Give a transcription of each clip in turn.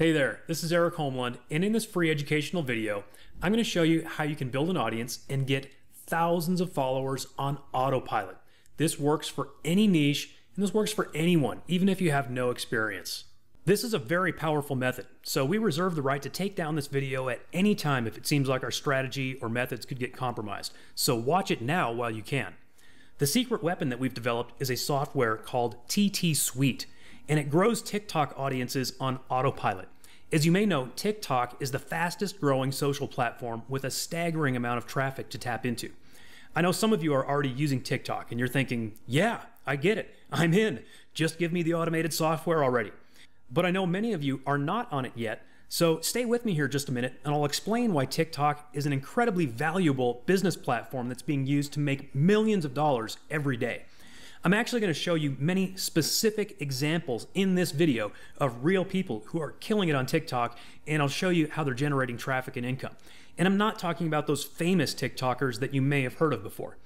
Hey there, this is Eric Homeland, and in this free educational video, I'm going to show you how you can build an audience and get thousands of followers on autopilot. This works for any niche, and this works for anyone, even if you have no experience. This is a very powerful method, so we reserve the right to take down this video at any time if it seems like our strategy or methods could get compromised, so watch it now while you can. The secret weapon that we've developed is a software called TT Suite and it grows TikTok audiences on autopilot. As you may know, TikTok is the fastest growing social platform with a staggering amount of traffic to tap into. I know some of you are already using TikTok and you're thinking, yeah, I get it. I'm in. Just give me the automated software already. But I know many of you are not on it yet, so stay with me here just a minute and I'll explain why TikTok is an incredibly valuable business platform that's being used to make millions of dollars every day. I'm actually going to show you many specific examples in this video of real people who are killing it on TikTok, and I'll show you how they're generating traffic and income. And I'm not talking about those famous TikTokers that you may have heard of before.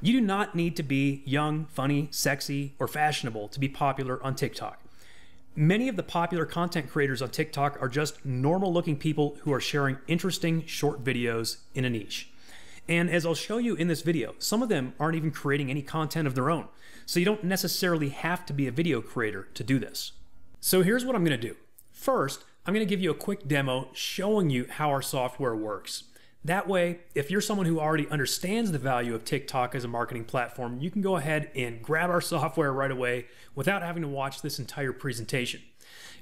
You do not need to be young, funny, sexy, or fashionable to be popular on TikTok. Many of the popular content creators on TikTok are just normal looking people who are sharing interesting short videos in a niche. And as I'll show you in this video, some of them aren't even creating any content of their own. So you don't necessarily have to be a video creator to do this. So here's what I'm gonna do. First, I'm gonna give you a quick demo showing you how our software works. That way, if you're someone who already understands the value of TikTok as a marketing platform, you can go ahead and grab our software right away without having to watch this entire presentation.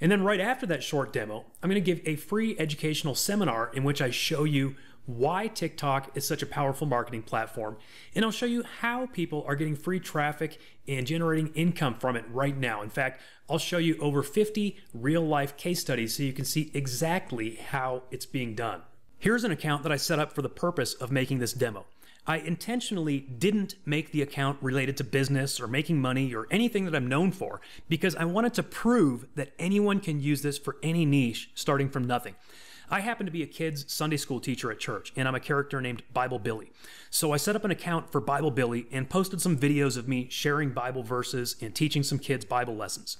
And then right after that short demo, I'm gonna give a free educational seminar in which I show you why TikTok is such a powerful marketing platform, and I'll show you how people are getting free traffic and generating income from it right now. In fact, I'll show you over 50 real life case studies so you can see exactly how it's being done. Here's an account that I set up for the purpose of making this demo. I intentionally didn't make the account related to business or making money or anything that I'm known for because I wanted to prove that anyone can use this for any niche starting from nothing. I happen to be a kid's Sunday school teacher at church, and I'm a character named Bible Billy. So I set up an account for Bible Billy and posted some videos of me sharing Bible verses and teaching some kids Bible lessons.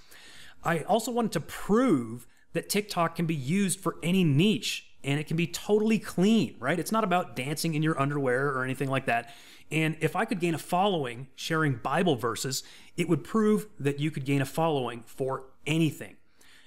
I also wanted to prove that TikTok can be used for any niche and it can be totally clean, right? It's not about dancing in your underwear or anything like that. And if I could gain a following sharing Bible verses, it would prove that you could gain a following for anything.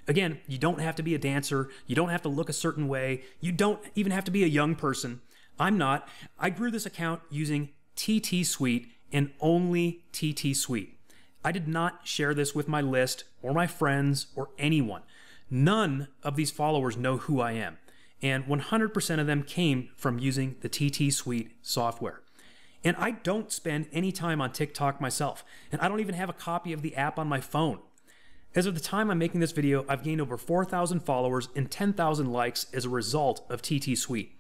Again, you don't have to be a dancer. You don't have to look a certain way. You don't even have to be a young person. I'm not. I grew this account using TT Suite and only TT Suite. I did not share this with my list or my friends or anyone. None of these followers know who I am, and 100% of them came from using the TT Suite software. And I don't spend any time on TikTok myself, and I don't even have a copy of the app on my phone. As of the time I'm making this video, I've gained over 4,000 followers and 10,000 likes as a result of TT Suite.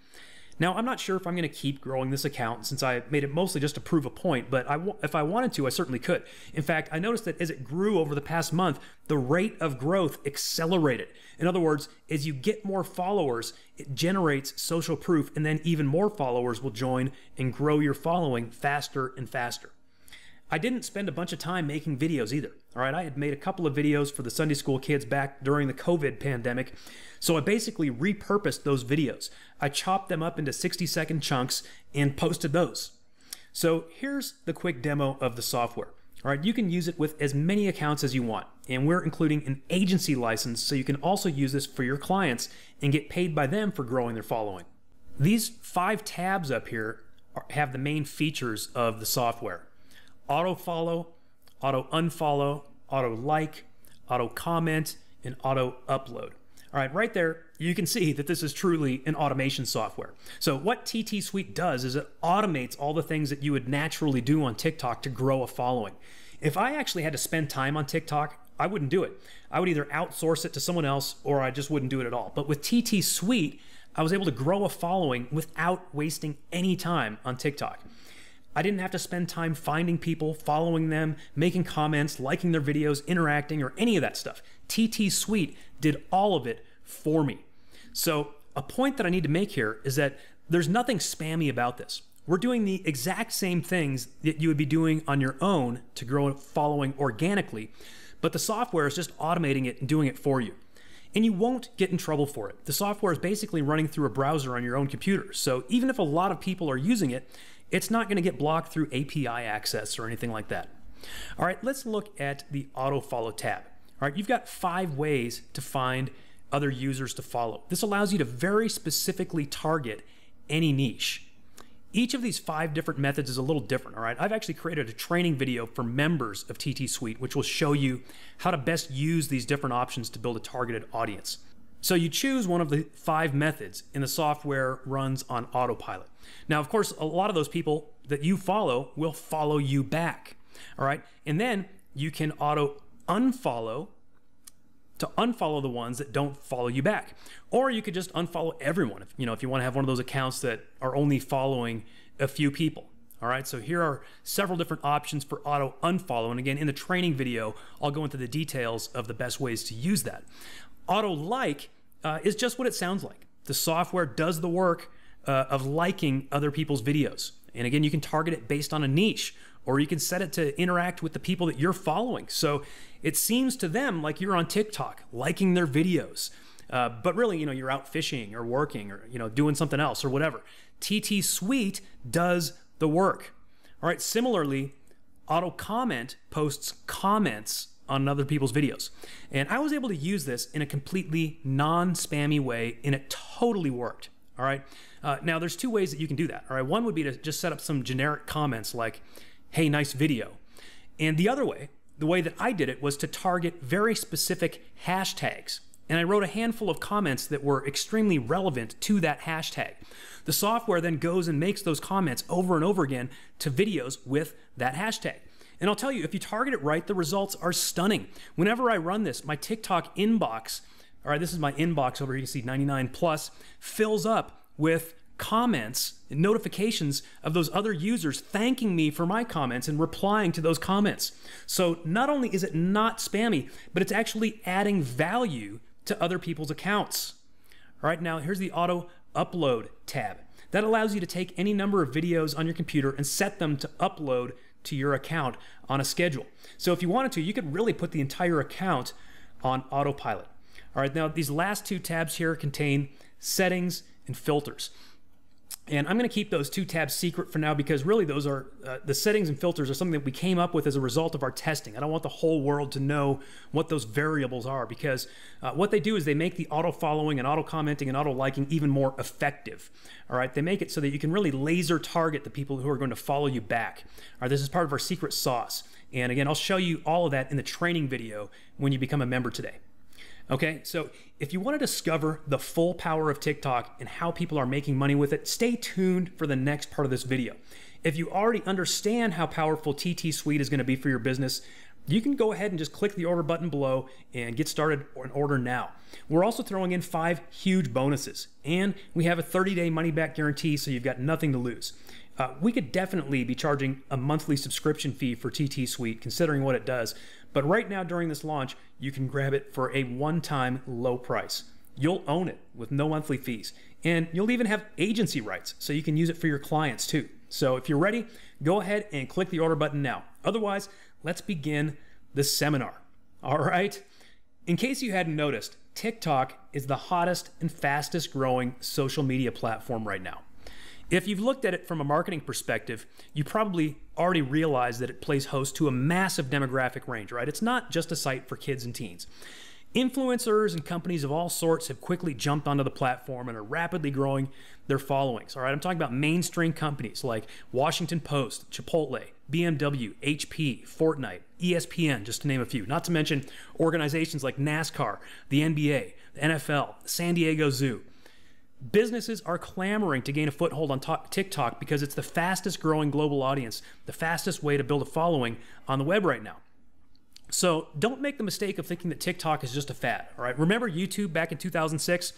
Now, I'm not sure if I'm going to keep growing this account since I made it mostly just to prove a point, but I if I wanted to, I certainly could. In fact, I noticed that as it grew over the past month, the rate of growth accelerated. In other words, as you get more followers, it generates social proof, and then even more followers will join and grow your following faster and faster. I didn't spend a bunch of time making videos either. All right, I had made a couple of videos for the Sunday school kids back during the COVID pandemic. So I basically repurposed those videos. I chopped them up into 60 second chunks and posted those. So here's the quick demo of the software. All right, you can use it with as many accounts as you want. And we're including an agency license so you can also use this for your clients and get paid by them for growing their following. These five tabs up here are, have the main features of the software. Auto follow, auto unfollow, auto like, auto comment, and auto upload. All right, right there, you can see that this is truly an automation software. So what TT Suite does is it automates all the things that you would naturally do on TikTok to grow a following. If I actually had to spend time on TikTok, I wouldn't do it. I would either outsource it to someone else or I just wouldn't do it at all. But with TT Suite, I was able to grow a following without wasting any time on TikTok. I didn't have to spend time finding people, following them, making comments, liking their videos, interacting, or any of that stuff. TT Suite did all of it for me. So, a point that I need to make here is that there's nothing spammy about this. We're doing the exact same things that you would be doing on your own to grow a following organically, but the software is just automating it and doing it for you and you won't get in trouble for it. The software is basically running through a browser on your own computer. So even if a lot of people are using it, it's not going to get blocked through API access or anything like that. All right, let's look at the auto follow tab. All right, you've got five ways to find other users to follow. This allows you to very specifically target any niche. Each of these five different methods is a little different, all right? I've actually created a training video for members of TT Suite, which will show you how to best use these different options to build a targeted audience. So you choose one of the five methods and the software runs on autopilot. Now, of course, a lot of those people that you follow will follow you back. All right. And then you can auto unfollow to unfollow the ones that don't follow you back. Or you could just unfollow everyone. If, you know, if you want to have one of those accounts that are only following a few people. All right, so here are several different options for auto unfollow. And again, in the training video, I'll go into the details of the best ways to use that. Auto like uh, is just what it sounds like. The software does the work uh, of liking other people's videos. And again, you can target it based on a niche or you can set it to interact with the people that you're following. So it seems to them like you're on TikTok, liking their videos. Uh, but really, you know, you're out fishing or working or, you know, doing something else or whatever. TT Suite does the work. All right. Similarly, auto comment posts comments on other people's videos. And I was able to use this in a completely non spammy way, and it totally worked. All right. Uh, now, there's two ways that you can do that. All right. One would be to just set up some generic comments like, hey, nice video. And the other way, the way that I did it was to target very specific hashtags. And I wrote a handful of comments that were extremely relevant to that hashtag. The software then goes and makes those comments over and over again to videos with that hashtag. And I'll tell you, if you target it right, the results are stunning. Whenever I run this, my TikTok inbox, all right, this is my inbox over here, you see 99 plus, fills up with comments and notifications of those other users thanking me for my comments and replying to those comments. So not only is it not spammy, but it's actually adding value to other people's accounts. All right, now here's the auto upload tab. That allows you to take any number of videos on your computer and set them to upload to your account on a schedule. So if you wanted to, you could really put the entire account on autopilot. All right, now these last two tabs here contain settings and filters. And I'm going to keep those two tabs secret for now because really those are uh, the settings and filters are something that we came up with as a result of our testing. I don't want the whole world to know what those variables are because uh, what they do is they make the auto following and auto commenting and auto liking even more effective. All right, they make it so that you can really laser target the people who are going to follow you back. All right, this is part of our secret sauce. And again, I'll show you all of that in the training video when you become a member today. Okay, so if you want to discover the full power of TikTok and how people are making money with it, stay tuned for the next part of this video. If you already understand how powerful TT Suite is going to be for your business, you can go ahead and just click the order button below and get started and order now. We're also throwing in five huge bonuses, and we have a 30 day money back guarantee, so you've got nothing to lose. Uh, we could definitely be charging a monthly subscription fee for TT Suite, considering what it does. But right now, during this launch, you can grab it for a one time low price. You'll own it with no monthly fees, and you'll even have agency rights, so you can use it for your clients too. So if you're ready, go ahead and click the order button now. Otherwise, let's begin the seminar. All right? In case you hadn't noticed, TikTok is the hottest and fastest growing social media platform right now. If you've looked at it from a marketing perspective, you probably already realize that it plays host to a massive demographic range, right? It's not just a site for kids and teens. Influencers and companies of all sorts have quickly jumped onto the platform and are rapidly growing their followings. All right, I'm talking about mainstream companies like Washington Post, Chipotle, BMW, HP, Fortnite, ESPN, just to name a few. Not to mention organizations like NASCAR, the NBA, the NFL, San Diego Zoo. Businesses are clamoring to gain a foothold on TikTok because it's the fastest growing global audience, the fastest way to build a following on the web right now. So don't make the mistake of thinking that TikTok is just a fad, all right? Remember YouTube back in 2006?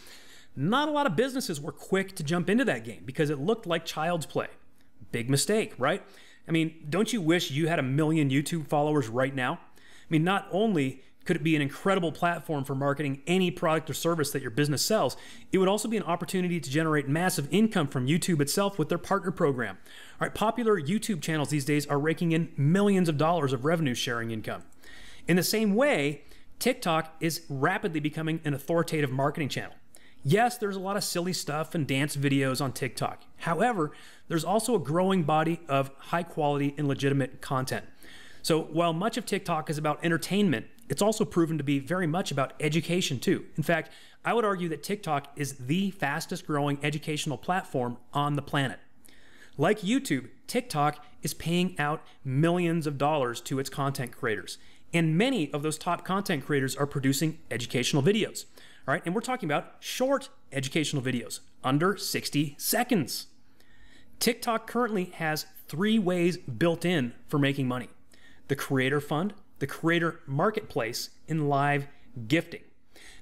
Not a lot of businesses were quick to jump into that game because it looked like child's play. Big mistake, right? I mean, don't you wish you had a million YouTube followers right now? I mean, not only could it be an incredible platform for marketing any product or service that your business sells? It would also be an opportunity to generate massive income from YouTube itself with their partner program. All right, popular YouTube channels these days are raking in millions of dollars of revenue sharing income. In the same way, TikTok is rapidly becoming an authoritative marketing channel. Yes, there's a lot of silly stuff and dance videos on TikTok. However, there's also a growing body of high quality and legitimate content. So while much of TikTok is about entertainment, it's also proven to be very much about education too. In fact, I would argue that TikTok is the fastest growing educational platform on the planet. Like YouTube, TikTok is paying out millions of dollars to its content creators. And many of those top content creators are producing educational videos. All right, and we're talking about short educational videos, under 60 seconds. TikTok currently has three ways built in for making money the Creator Fund, the Creator Marketplace, and live gifting.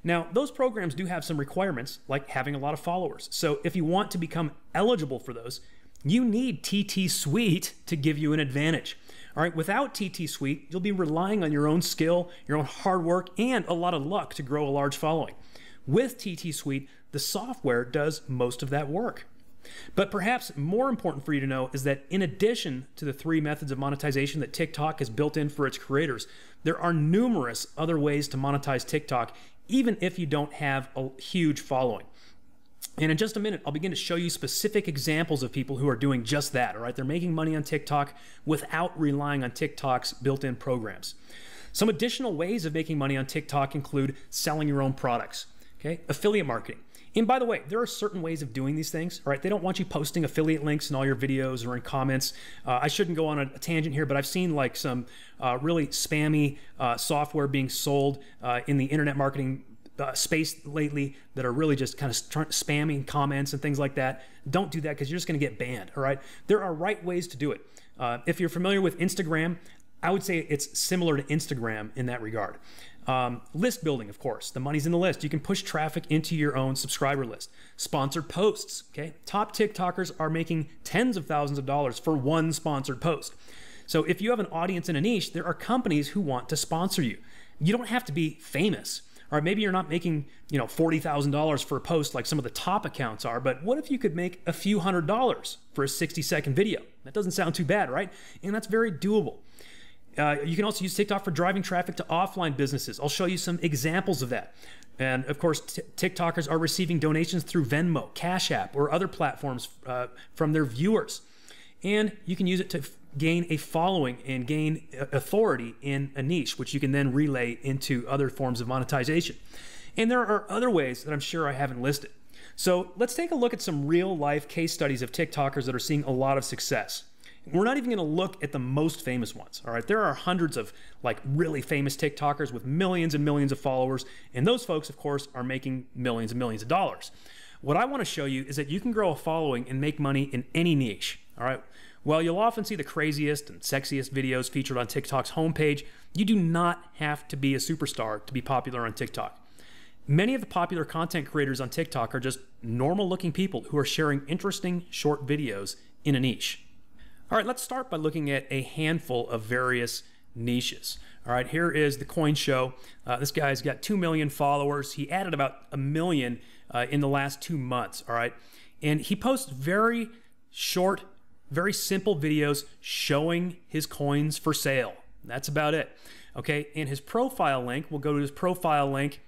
Now, those programs do have some requirements, like having a lot of followers. So if you want to become eligible for those, you need TT Suite to give you an advantage. All right, without TT Suite, you'll be relying on your own skill, your own hard work, and a lot of luck to grow a large following. With TT Suite, the software does most of that work. But perhaps more important for you to know is that in addition to the three methods of monetization that TikTok has built in for its creators, there are numerous other ways to monetize TikTok, even if you don't have a huge following. And in just a minute, I'll begin to show you specific examples of people who are doing just that, all right? They're making money on TikTok without relying on TikTok's built in programs. Some additional ways of making money on TikTok include selling your own products, okay? Affiliate marketing. And by the way, there are certain ways of doing these things, right? They don't want you posting affiliate links in all your videos or in comments. Uh, I shouldn't go on a, a, tangent here, but I've seen like some uh, really spammy uh, software being sold uh, in the internet marketing uh, space lately that are really just kind of spamming comments and things like that. Don't do that because you're just going to get banned. All right. There are right ways to do it. Uh, if you're familiar with Instagram, I would say it's similar to Instagram in that regard. Um, list building, of course. The money's in the list. You can push traffic into your own subscriber list. Sponsored posts, okay? Top TikTokers are making tens of thousands of dollars for one sponsored post. So if you have an audience in a niche, there are companies who want to sponsor you. You don't have to be famous. Or maybe you're not making, you know, $40,000 for a post like some of the top accounts are, but what if you could make a few hundred dollars for a 60 second video? That doesn't sound too bad, right? And that's very doable. Uh, you can also use TikTok for driving traffic to offline businesses. I'll show you some examples of that. And of course, TikTokers are receiving donations through Venmo, Cash App, or other platforms uh, from their viewers. And you can use it to gain a following and gain uh, authority in a niche, which you can then relay into other forms of monetization. And there are other ways that I'm sure I haven't listed. So let's take a look at some real life case studies of TikTokers that are seeing a lot of success we're not even going to look at the most famous ones. All right, there are hundreds of like really famous TikTokers with millions and millions of followers, and those folks, of course, are making millions and millions of dollars. What I want to show you is that you can grow a following and make money in any niche. All right. Well, you'll often see the craziest and sexiest videos featured on TikTok's homepage. You do not have to be a superstar to be popular on TikTok. Many of the popular content creators on TikTok are just normal looking people who are sharing interesting short videos in a niche. All right, let's start by looking at a handful of various niches. All right, here is the coin show. Uh, this guy's got 2 million followers. He added about a million uh, in the last two months. All right, and he posts very short, very simple videos showing his coins for sale. That's about it. Okay, and his profile link, we'll go to his profile link.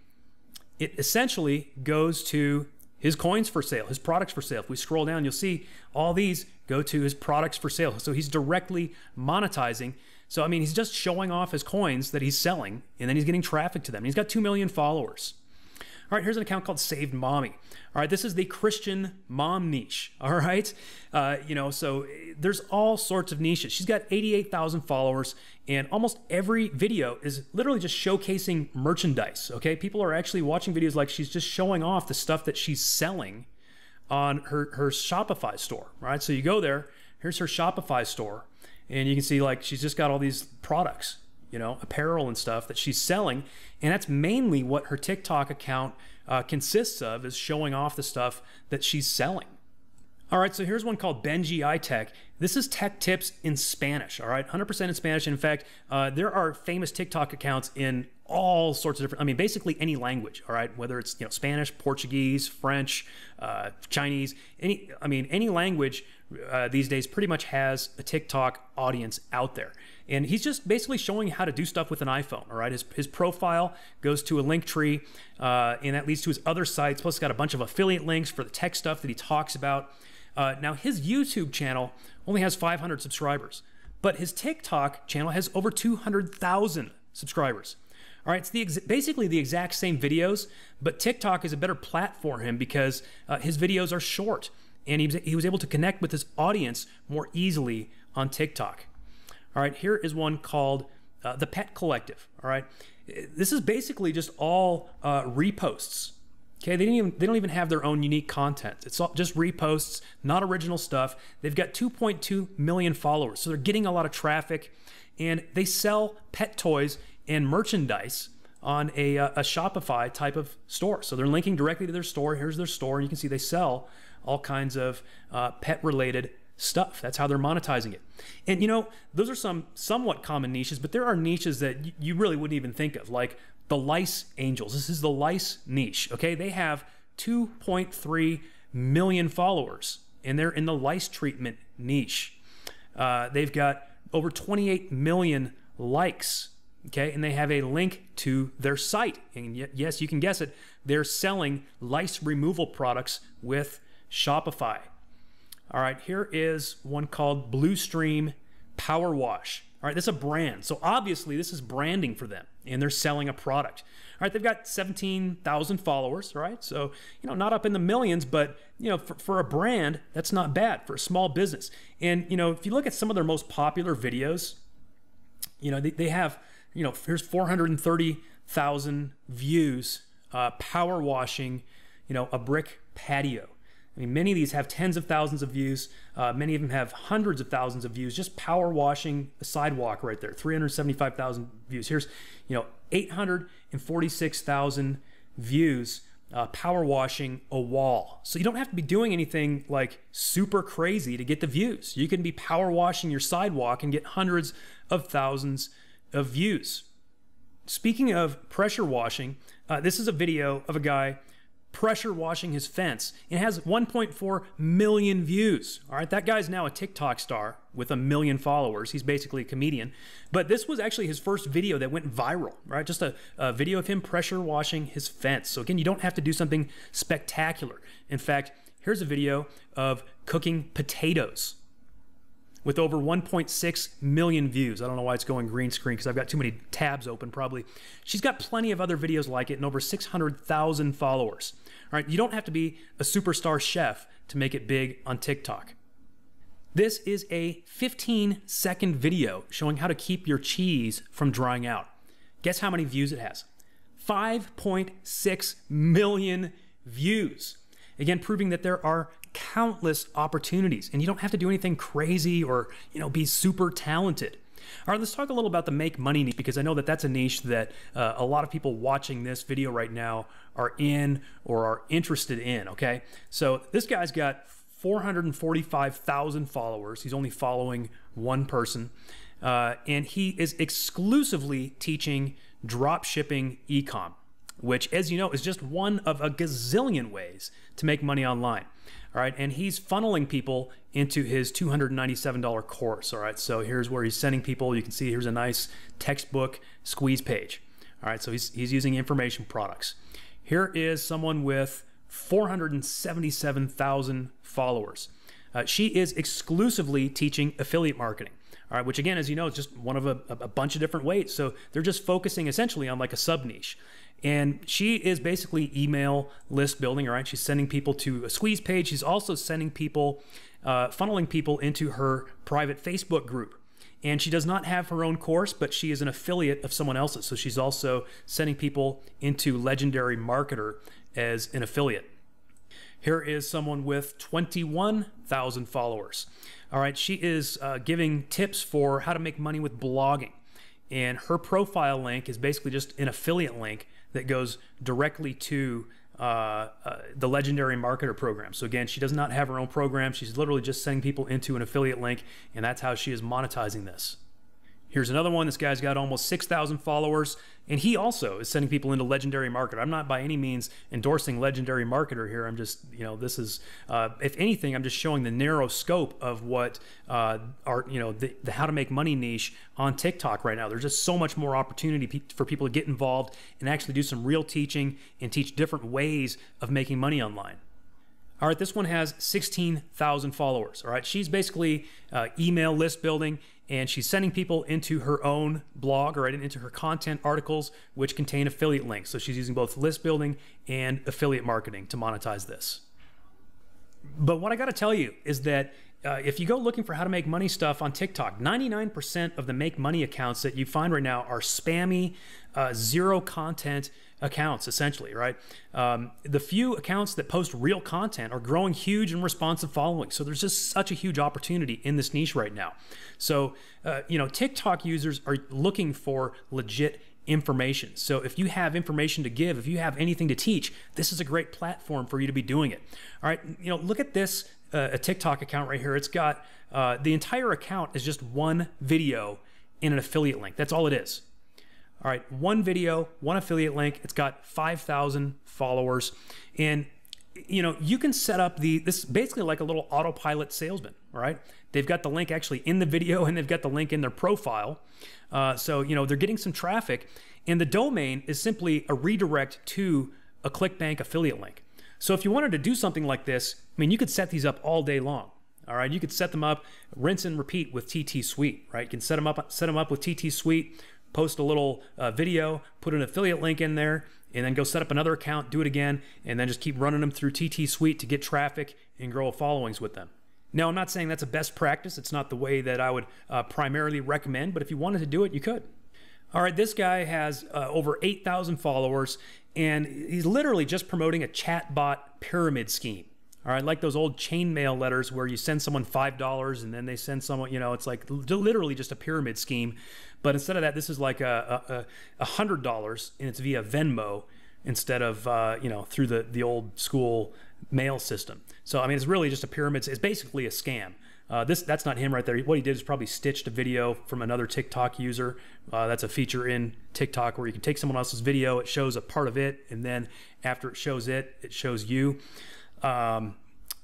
It essentially goes to his coins for sale, his products for sale. If we scroll down, you'll see all these go to his products for sale. So he's directly monetizing. So, I mean, he's just showing off his coins that he's selling and then he's getting traffic to them. He's got 2 million followers. All right, here's an account called Saved Mommy. All right, this is the Christian mom niche. All right, uh, you know, so eh, there's all sorts of niches. She's got 88,000 followers, and almost every video is literally just showcasing merchandise. Okay, people are actually watching videos like she's just showing off the stuff that she's selling on her, her Shopify store. Right, so you go there, here's her Shopify store, and you can see like she's just got all these products you know, apparel and stuff that she's selling. And that's mainly what her TikTok account uh, consists of is showing off the stuff that she's selling. All right, so here's one called Benji iTech. This is tech tips in Spanish, all right? 100% in Spanish. In fact, uh, there are famous TikTok accounts in all sorts of different, I mean, basically any language, all right? Whether it's, you know, Spanish, Portuguese, French, uh, Chinese, any, I mean, any language uh, these days pretty much has a TikTok audience out there. And he's just basically showing how to do stuff with an iPhone. All right, his, his profile goes to a link tree, uh, and that leads to his other sites. Plus, got a bunch of affiliate links for the tech stuff that he talks about. Uh, now, his YouTube channel only has 500 subscribers, but his TikTok channel has over 200,000 subscribers. All right, it's the basically the exact same videos, but TikTok is a better platform for him because uh, his videos are short and he he was able to connect with his audience more easily on TikTok. All right, here is one called uh, the Pet Collective. All right, this is basically just all uh, reposts. Okay, they didn't even they don't even have their own unique content. It's all just reposts, not original stuff. They've got 2.2 million followers, so they're getting a lot of traffic, and they sell pet toys and merchandise on a, uh, a Shopify type of store. So they're linking directly to their store. Here's their store, and you can see they sell all kinds of uh, pet related stuff. That's how they're monetizing it. And you know, those are some somewhat common niches, but there are niches that y- you really wouldn't even think of, like the lice angels. This is the lice niche, okay? They have 2.3 million followers, and they're in the lice treatment niche. Uh, they've got over 28 million likes, okay? And they have a link to their site. And y- yes, you can guess it, they're selling lice removal products with Shopify. All right, here is one called Blue Stream Power Wash. All right, this is a brand. So obviously, this is branding for them, and they're selling a product. All right, they've got 17,000 followers, right? So, you know, not up in the millions, but, you know, for, for, a brand, that's not bad for a small business. And, you know, if you look at some of their most popular videos, you know, they, they have, you know, here's 430,000 views uh, power washing, you know, a brick patio. I mean, many of these have tens of thousands of views. Uh, many of them have hundreds of thousands of views. Just power washing a sidewalk right there, 375,000 views. Here's, you know, 846,000 views uh, power washing a wall. So you don't have to be doing anything like super crazy to get the views. You can be power washing your sidewalk and get hundreds of thousands of views. Speaking of pressure washing, uh, this is a video of a guy pressure washing his fence. It has 1.4 million views. All right, that guy's now a TikTok star with a million followers. He's basically a comedian. But this was actually his first video that went viral, right? Just a, a video of him pressure washing his fence. So again, you don't have to do something spectacular. In fact, here's a video of cooking potatoes with over 1.6 million views. I don't know why it's going green screen because I've got too many tabs open, probably. She's got plenty of other videos like it and over 600,000 followers. All right, you don't have to be a superstar chef to make it big on TikTok. This is a 15 second video showing how to keep your cheese from drying out. Guess how many views it has? 5.6 million views. Again, proving that there are countless opportunities and you don't have to do anything crazy or, you know, be super talented. All right, let's talk a little about the make money niche because I know that that's a niche that uh, a lot of people watching this video right now are in or are interested in. Okay, so this guy's got 445,000 followers. He's only following one person, uh, and he is exclusively teaching drop shipping commerce which, as you know, is just one of a gazillion ways to make money online. All right, and he's funneling people into his $297 course. All right, so here's where he's sending people. You can see here's a nice textbook squeeze page. All right, so he's, he's using information products. Here is someone with 477,000 followers. Uh, she is exclusively teaching affiliate marketing. All right, which again, as you know, is just one of a, a bunch of different ways. So they're just focusing essentially on like a sub niche. And she is basically email list building, all right? She's sending people to a squeeze page. She's also sending people, uh, funneling people into her private Facebook group. And she does not have her own course, but she is an affiliate of someone else's. So she's also sending people into Legendary Marketer as an affiliate. Here is someone with 21,000 followers. All right, she is uh, giving tips for how to make money with blogging. And her profile link is basically just an affiliate link that goes directly to uh, uh, the legendary marketer program. So again, she does not have her own program. She's literally just sending people into an affiliate link, and that's how she is monetizing this. Here's another one. This guy's got almost 6,000 followers, and he also is sending people into Legendary Market. I'm not by any means endorsing Legendary Marketer here. I'm just, you know, this is, uh, if anything, I'm just showing the narrow scope of what uh, are, you know, the, the, how to make money niche on TikTok right now. There's just so much more opportunity pe for people to get involved and actually do some real teaching and teach different ways of making money online. All right, this one has 16,000 followers. All right, she's basically uh, email list building and she's sending people into her own blog or into her content articles, which contain affiliate links. So she's using both list building and affiliate marketing to monetize this. But what I got to tell you is that uh, if you go looking for how to make money stuff on TikTok, 99% of the make money accounts that you find right now are spammy, uh, zero content accounts, essentially, right? Um, the few accounts that post real content are growing huge and responsive following. So there's just such a huge opportunity in this niche right now. So, uh, you know, TikTok users are looking for legit information. So if you have information to give, if you have anything to teach, this is a great platform for you to be doing it. All right, you know, look at this uh, a TikTok account right here. It's got uh, the entire account is just one video in an affiliate link. That's all it is. All right, one video, one affiliate link. It's got 5,000 followers. And you know, you can set up the this basically like a little autopilot salesman, all right? They've got the link actually in the video and they've got the link in their profile. Uh, so, you know, they're getting some traffic and the domain is simply a redirect to a ClickBank affiliate link. So if you wanted to do something like this, I mean, you could set these up all day long. All right, you could set them up, rinse and repeat with TT Suite, right? You can set them up, set them up with TT Suite, post a little uh, video, put an affiliate link in there, and then go set up another account, do it again, and then just keep running them through TT Suite to get traffic and grow followings with them. Now, I'm not saying that's a best practice. It's not the way that I would uh, primarily recommend, but if you wanted to do it, you could. All right, this guy has uh, over 8,000 followers. And he's literally just promoting a chatbot pyramid scheme. All right, like those old chainmail letters where you send someone $5 and then they send someone, you know, it's like literally just a pyramid scheme. But instead of that, this is like a, a, a $100 and it's via Venmo instead of, uh, you know, through the, the old school mail system. So, I mean, it's really just a pyramid. It's basically a scam. Uh, this that's not him right there. What he did is probably stitched a video from another TikTok user. Uh, that's a feature in TikTok where you can take someone else's video, it shows a part of it, and then after it shows it, it shows you. Um,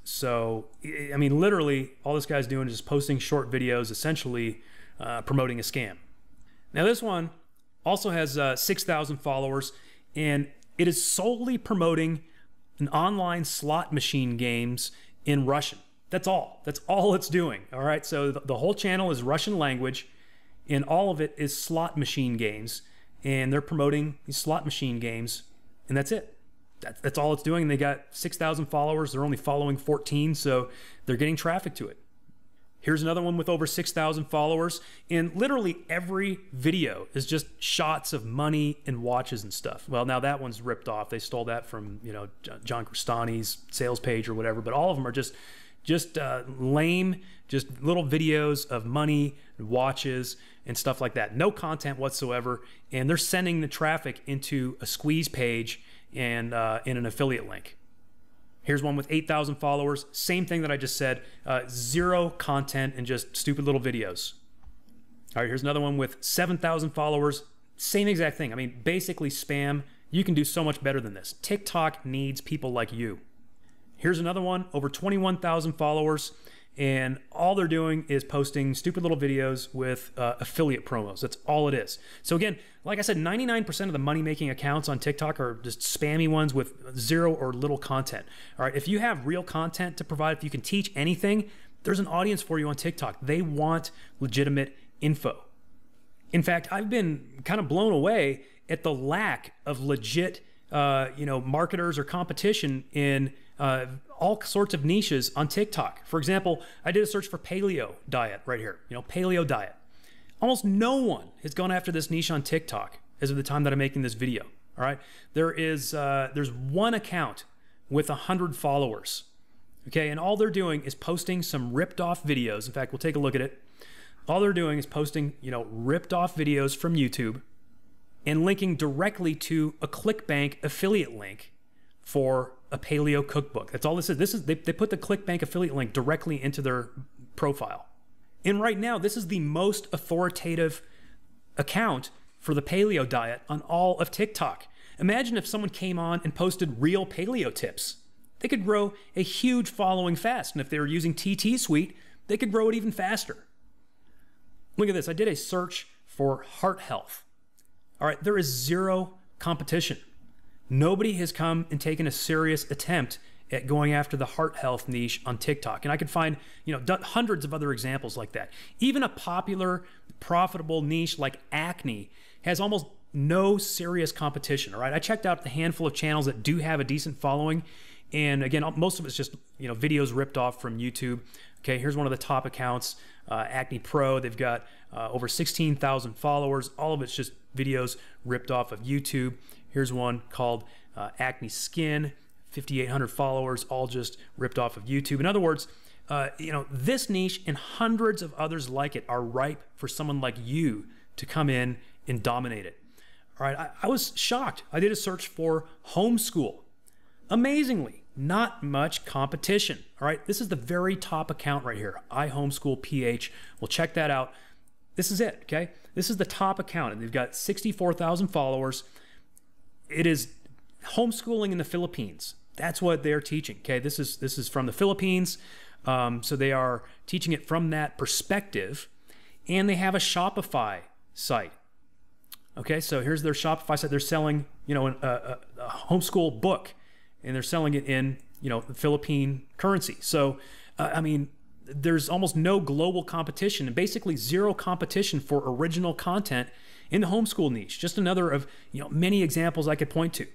so I mean, literally, all this guy's doing is posting short videos, essentially uh, promoting a scam. Now this one also has uh, 6,000 followers, and it is solely promoting an online slot machine games in Russian. That's all. That's all it's doing. All right. So the, the whole channel is Russian language, and all of it is slot machine games, and they're promoting these slot machine games, and that's it. That's, that's all it's doing. And they got 6,000 followers. They're only following 14, so they're getting traffic to it. Here's another one with over 6,000 followers. And literally every video is just shots of money and watches and stuff. Well, now that one's ripped off. They stole that from, you know, John Cristani's sales page or whatever, but all of them are just just uh, lame, just little videos of money, watches, and stuff like that. No content whatsoever. And they're sending the traffic into a squeeze page and uh, in an affiliate link. Here's one with 8,000 followers. Same thing that I just said uh, zero content and just stupid little videos. All right, here's another one with 7,000 followers. Same exact thing. I mean, basically spam. You can do so much better than this. TikTok needs people like you. Here's another one, over 21,000 followers. And all they're doing is posting stupid little videos with uh, affiliate promos. That's all it is. So, again, like I said, 99% of the money making accounts on TikTok are just spammy ones with zero or little content. All right. If you have real content to provide, if you can teach anything, there's an audience for you on TikTok. They want legitimate info. In fact, I've been kind of blown away at the lack of legit, uh, you know, marketers or competition in uh, all sorts of niches on TikTok. For example, I did a search for paleo diet right here, you know, paleo diet. Almost no one has gone after this niche on TikTok as of the time that I'm making this video. All right. There is, uh, there's one account with 100 followers. Okay. And all they're doing is posting some ripped off videos. In fact, we'll take a look at it. All they're doing is posting, you know, ripped off videos from YouTube and linking directly to a ClickBank affiliate link for a paleo cookbook. That's all this is. This is they, they put the ClickBank affiliate link directly into their profile. And right now, this is the most authoritative account for the paleo diet on all of TikTok. Imagine if someone came on and posted real paleo tips. They could grow a huge following fast. And if they were using TT Suite, they could grow it even faster. Look at this. I did a search for heart health. All right, there is zero competition. Nobody has come and taken a serious attempt at going after the heart health niche on TikTok. And I could find, you know, hundreds of other examples like that. Even a popular, profitable niche like acne has almost no serious competition, all right? I checked out the handful of channels that do have a decent following. And again, most of it's just, you know, videos ripped off from YouTube. Okay, here's one of the top accounts, uh, Acne Pro. They've got uh, over 16,000 followers. All of it's just videos ripped off of YouTube. Here's one called uh, Acne Skin, 5,800 followers, all just ripped off of YouTube. In other words, uh, you know, this niche and hundreds of others like it are ripe for someone like you to come in and dominate it. All right, I, I was shocked. I did a search for homeschool. Amazingly, not much competition. All right, this is the very top account right here, I Homeschool PH. We'll check that out. This is it, okay? This is the top account, and they've got 64,000 followers it is homeschooling in the Philippines. That's what they're teaching. Okay, this is this is from the Philippines, um, so they are teaching it from that perspective, and they have a Shopify site. Okay, so here's their Shopify site. They're selling you know an, a, a homeschool book, and they're selling it in you know the Philippine currency. So uh, I mean, there's almost no global competition and basically zero competition for original content in the homeschool niche. Just another of you know many examples I could point to.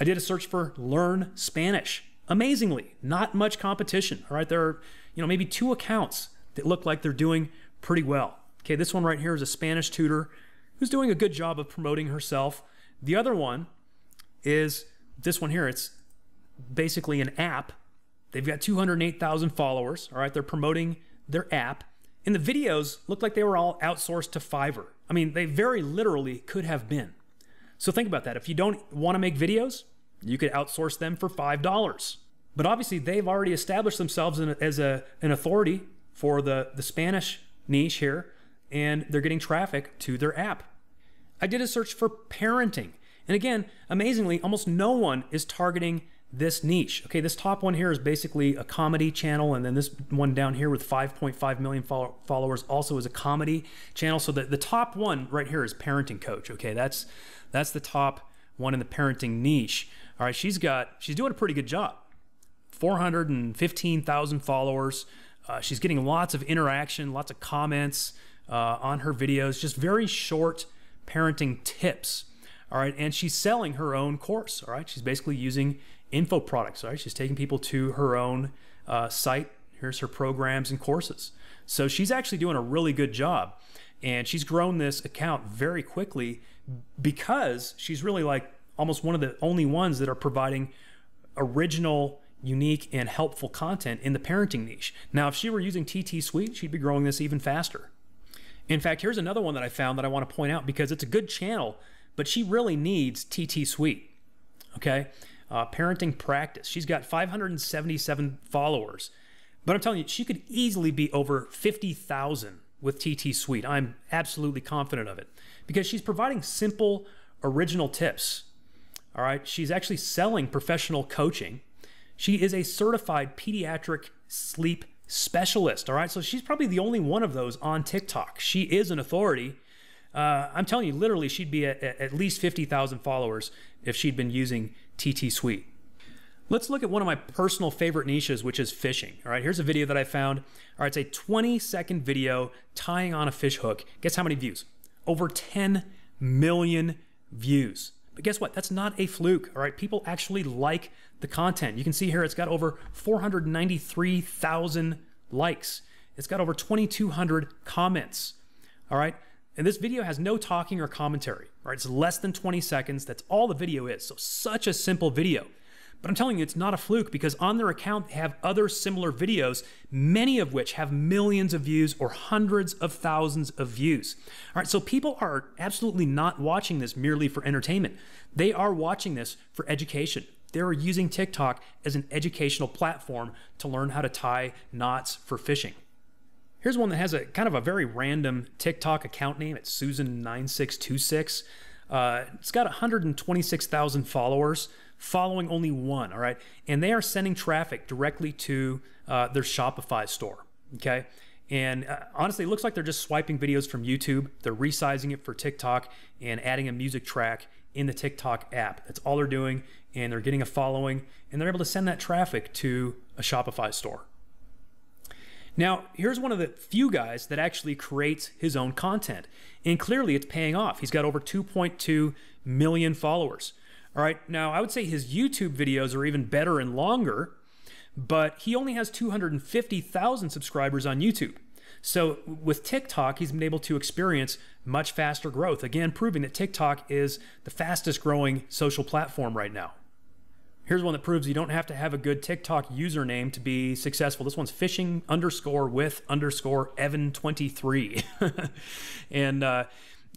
I did a search for Learn Spanish. Amazingly, not much competition. All right, there are you know maybe two accounts that look like they're doing pretty well. Okay, this one right here is a Spanish tutor who's doing a good job of promoting herself. The other one is this one here. It's basically an app. They've got 208,000 followers. All right, they're promoting their app. And the videos look like they were all outsourced to Fiverr. I mean, they very literally could have been. So think about that. If you don't want to make videos, you could outsource them for $5. But obviously, they've already established themselves a, as a, an authority for the, the Spanish niche here, and they're getting traffic to their app. I did a search for parenting. And again, amazingly, almost no one is targeting this niche. Okay, this top one here is basically a comedy channel, and then this one down here with 5.5 million follow followers also is a comedy channel. So the, the top one right here is parenting coach. Okay, that's that's the top one in the parenting niche. All right, she's got she's doing a pretty good job. 415,000 followers. Uh, she's getting lots of interaction, lots of comments uh, on her videos. Just very short parenting tips. All right, and she's selling her own course. All right, she's basically using info products. Right? She's taking people to her own uh, site. Here's her programs and courses. So she's actually doing a really good job. And she's grown this account very quickly because she's really like almost one of the only ones that are providing original, unique, and helpful content in the parenting niche. Now, if she were using TT Suite, she'd be growing this even faster. In fact, here's another one that I found that I want to point out because it's a good channel, but she really needs TT Suite. Okay uh, parenting practice. She's got 577 followers, but I'm telling you, she could easily be over 50,000 with TT Suite. I'm absolutely confident of it because she's providing simple, original tips. All right, she's actually selling professional coaching. She is a certified pediatric sleep specialist. All right, so she's probably the only one of those on TikTok. She is an authority. Uh, I'm telling you, literally, she'd be at, at least 50,000 followers if she'd been using TT Suite. Let's look at one of my personal favorite niches, which is fishing. All right, here's a video that I found. All right, it's a 20 second video tying on a fish hook. Guess how many views? Over 10 million views. But guess what? That's not a fluke. All right, people actually like the content. You can see here it's got over 493,000 likes, it's got over 2,200 comments. All right, and this video has no talking or commentary, right? It's less than 20 seconds. That's all the video is. So such a simple video. But I'm telling you, it's not a fluke because on their account, they have other similar videos, many of which have millions of views or hundreds of thousands of views. All right, so people are absolutely not watching this merely for entertainment. They are watching this for education. They are using TikTok as an educational platform to learn how to tie knots for fishing. Here's one that has a kind of a very random TikTok account name. It's Susan9626. Uh, it's got 126,000 followers, following only one, all right? And they are sending traffic directly to uh, their Shopify store, okay? And uh, honestly, it looks like they're just swiping videos from YouTube. They're resizing it for TikTok and adding a music track in the TikTok app. That's all they're doing. And they're getting a following and they're able to send that traffic to a Shopify store. Now, here's one of the few guys that actually creates his own content. And clearly it's paying off. He's got over 2.2 million followers. All right, now I would say his YouTube videos are even better and longer, but he only has 250,000 subscribers on YouTube. So with TikTok, he's been able to experience much faster growth, again, proving that TikTok is the fastest growing social platform right now. Here's one that proves you don't have to have a good TikTok username to be successful. This one's fishing underscore with underscore Evan23. and uh,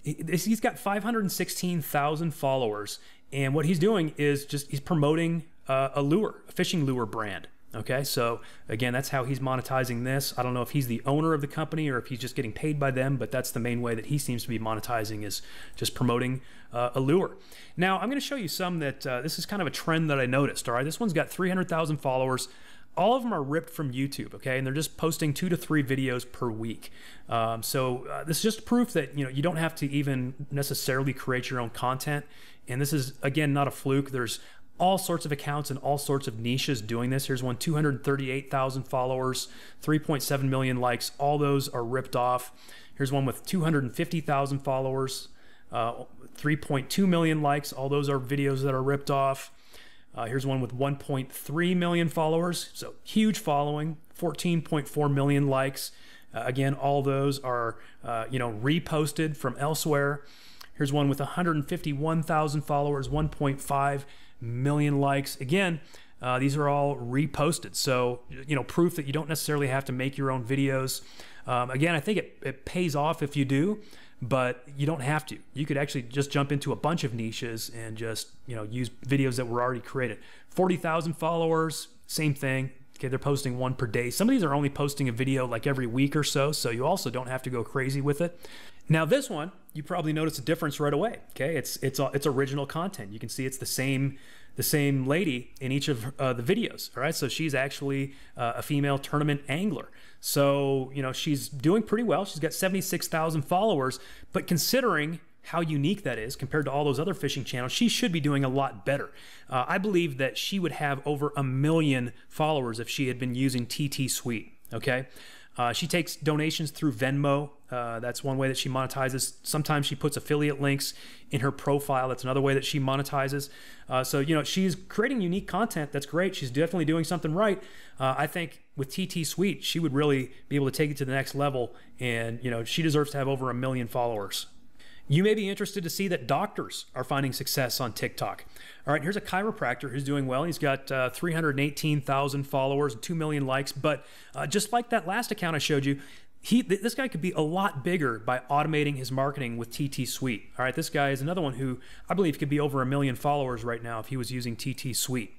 he's got 516,000 followers. And what he's doing is just he's promoting uh, a lure, a fishing lure brand. Okay, so again, that's how he's monetizing this. I don't know if he's the owner of the company or if he's just getting paid by them, but that's the main way that he seems to be monetizing is just promoting uh, Allure. Now, I'm going to show you some that uh, this is kind of a trend that I noticed. All right, this one's got 300,000 followers. All of them are ripped from YouTube, okay, and they're just posting two to three videos per week. Um, so uh, this is just proof that you know you don't have to even necessarily create your own content. And this is again not a fluke. There's all sorts of accounts and all sorts of niches doing this. Here's one 238,000 followers, 3.7 million likes. All those are ripped off. Here's one with 250,000 followers, uh, 3.2 million likes. All those are videos that are ripped off. Uh, here's one with 1.3 million followers, so huge following, 14.4 million likes. Uh, again, all those are uh, you know reposted from elsewhere. Here's one with 151,000 followers, 1.5 million likes. Again, uh, these are all reposted. So, you know, proof that you don't necessarily have to make your own videos. Um, again, I think it, it pays off if you do, but you don't have to. You could actually just jump into a bunch of niches and just, you know, use videos that were already created. 40,000 followers, same thing. Okay, they're posting one per day. Some of these are only posting a video like every week or so, so you also don't have to go crazy with it. Now, this one you probably notice a difference right away. Okay, it's it's uh, it's original content. You can see it's the same the same lady in each of uh, the videos. All right, so she's actually uh, a female tournament angler. So you know she's doing pretty well. She's got seventy six thousand followers, but considering how unique that is compared to all those other fishing channels, she should be doing a lot better. Uh, I believe that she would have over a million followers if she had been using TT Suite. Okay. Uh, she takes donations through Venmo. Uh, that's one way that she monetizes. Sometimes she puts affiliate links in her profile. That's another way that she monetizes. Uh, so, you know, she's creating unique content. That's great. She's definitely doing something right. Uh, I think with TT Suite, she would really be able to take it to the next level. And, you know, she deserves to have over a million followers. You may be interested to see that doctors are finding success on TikTok. All right, here's a chiropractor who's doing well. He's got uh, 318,000 followers, 2 million likes. But uh, just like that last account I showed you, he th- this guy could be a lot bigger by automating his marketing with TT Suite. All right, this guy is another one who I believe could be over a million followers right now if he was using TT Suite.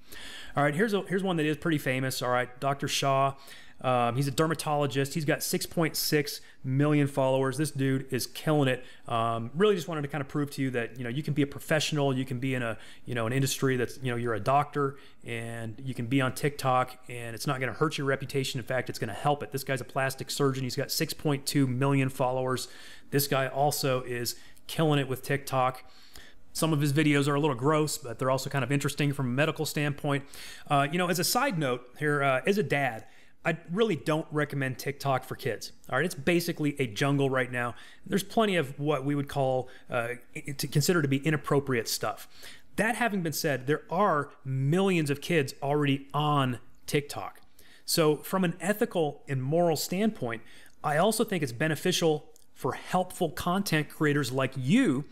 All right, here's a, here's one that is pretty famous. All right, Dr. Shaw um, he's a dermatologist. He's got 6.6 million followers. This dude is killing it. Um, really, just wanted to kind of prove to you that you know you can be a professional. You can be in a you know an industry that's you know you're a doctor and you can be on TikTok and it's not going to hurt your reputation. In fact, it's going to help it. This guy's a plastic surgeon. He's got 6.2 million followers. This guy also is killing it with TikTok. Some of his videos are a little gross, but they're also kind of interesting from a medical standpoint. Uh, you know, as a side note here, uh, as a dad, I really don't recommend TikTok for kids. All right, it's basically a jungle right now. There's plenty of what we would call uh, to consider to be inappropriate stuff. That having been said, there are millions of kids already on TikTok. So, from an ethical and moral standpoint, I also think it's beneficial for helpful content creators like you